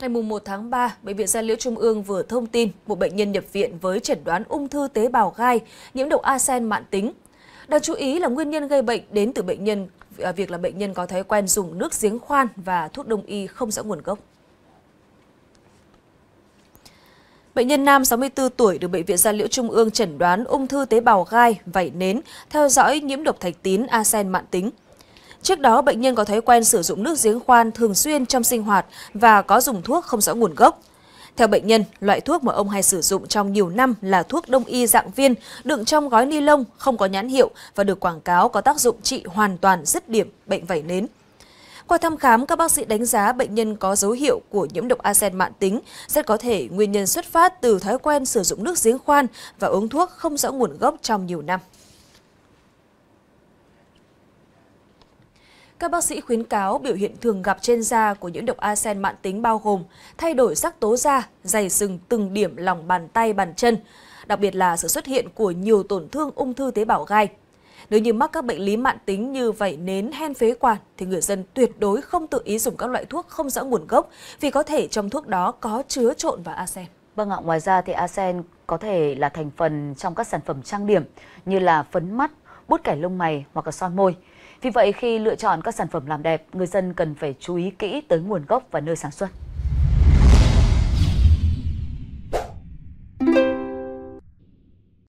Ngày 1 tháng 3, Bệnh viện Gia Liễu Trung ương vừa thông tin một bệnh nhân nhập viện với chẩn đoán ung thư tế bào gai, nhiễm độc arsen mạng tính. Đáng chú ý là nguyên nhân gây bệnh đến từ bệnh nhân à, việc là bệnh nhân có thói quen dùng nước giếng khoan và thuốc đông y không rõ nguồn gốc. Bệnh nhân nam 64 tuổi được Bệnh viện Gia Liễu Trung ương chẩn đoán ung thư tế bào gai, vảy nến, theo dõi nhiễm độc thạch tín, arsen mạng tính. Trước đó, bệnh nhân có thói quen sử dụng nước giếng khoan thường xuyên trong sinh hoạt và có dùng thuốc không rõ nguồn gốc. Theo bệnh nhân, loại thuốc mà ông hay sử dụng trong nhiều năm là thuốc đông y dạng viên đựng trong gói ni lông không có nhãn hiệu và được quảng cáo có tác dụng trị hoàn toàn dứt điểm bệnh vẩy nến. Qua thăm khám, các bác sĩ đánh giá bệnh nhân có dấu hiệu của nhiễm độc arsen mạn tính, rất có thể nguyên nhân xuất phát từ thói quen sử dụng nước giếng khoan và uống thuốc không rõ nguồn gốc trong nhiều năm. Các bác sĩ khuyến cáo biểu hiện thường gặp trên da của những độc arsen mãn tính bao gồm thay đổi sắc tố da, dày sừng từng điểm lòng bàn tay, bàn chân, đặc biệt là sự xuất hiện của nhiều tổn thương ung thư tế bào gai. Nếu như mắc các bệnh lý mạn tính như vẩy nến, hen phế quản thì người dân tuyệt đối không tự ý dùng các loại thuốc không rõ nguồn gốc vì có thể trong thuốc đó có chứa trộn vào arsen. Vâng ạ, ngoài ra thì arsen có thể là thành phần trong các sản phẩm trang điểm như là phấn mắt, bút kẻ lông mày hoặc là son môi. Vì vậy khi lựa chọn các sản phẩm làm đẹp, người dân cần phải chú ý kỹ tới nguồn gốc và nơi sản xuất.